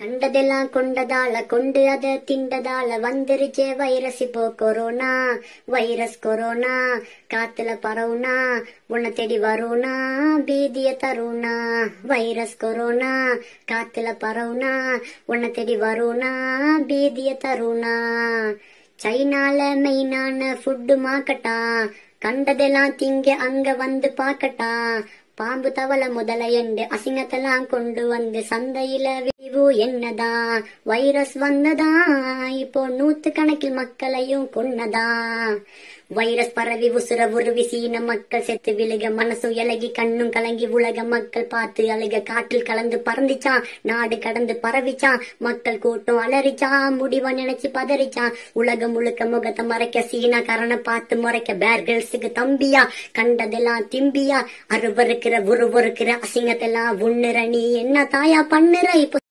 கண்டதெல்லாம் கொண்டதால கொண்டு அத திண்டதால வந்துருச்சே வைரஸ் இப்போ கொரோனா வைரஸ் கொரோனா காத்துல பரவுனா உன்னை தேடி வருணா பீதிய தருணா வைரஸ் கொரோனா காத்துல பரவுனா உன்னை தேடி வருணா பீதிய தருணா சைனால மெயினான ஃபுட்டு மாக்கட்டா கண்டதெல்லாம் திங்க அங்க வந்து பாக்கட்டா பாம்பு தவள முதல எண்டு அசிங்கத்தெல்லாம் கொண்டு வந்து சந்தையில அறிவு என்னதா வைரஸ் வந்ததா இப்போ நூத்து கணக்கில் மக்களையும் கொன்னதா வைரஸ் பரவி உசுர உருவி சீன மக்கள் செத்து விழுக மனசு இலகி கண்ணும் கலங்கி உலக மக்கள் பார்த்து அழுக காற்றில் கலந்து பறந்துச்சான் நாடு கடந்து பரவிச்சான் மக்கள் கூட்டம் அலறிச்சான் முடிவா நினைச்சு பதறிச்சான் உலகம் முழுக்க முகத்தை மறைக்க சீனா கரனை பார்த்து முறைக்க பேர் தம்பியா கண்டதெல்லாம் திம்பியா அருவருக்கிற உருவருக்கிற அசிங்கத்தெல்லாம் உண்ணுற நீ என்ன தாயா பண்ணுற இப்போ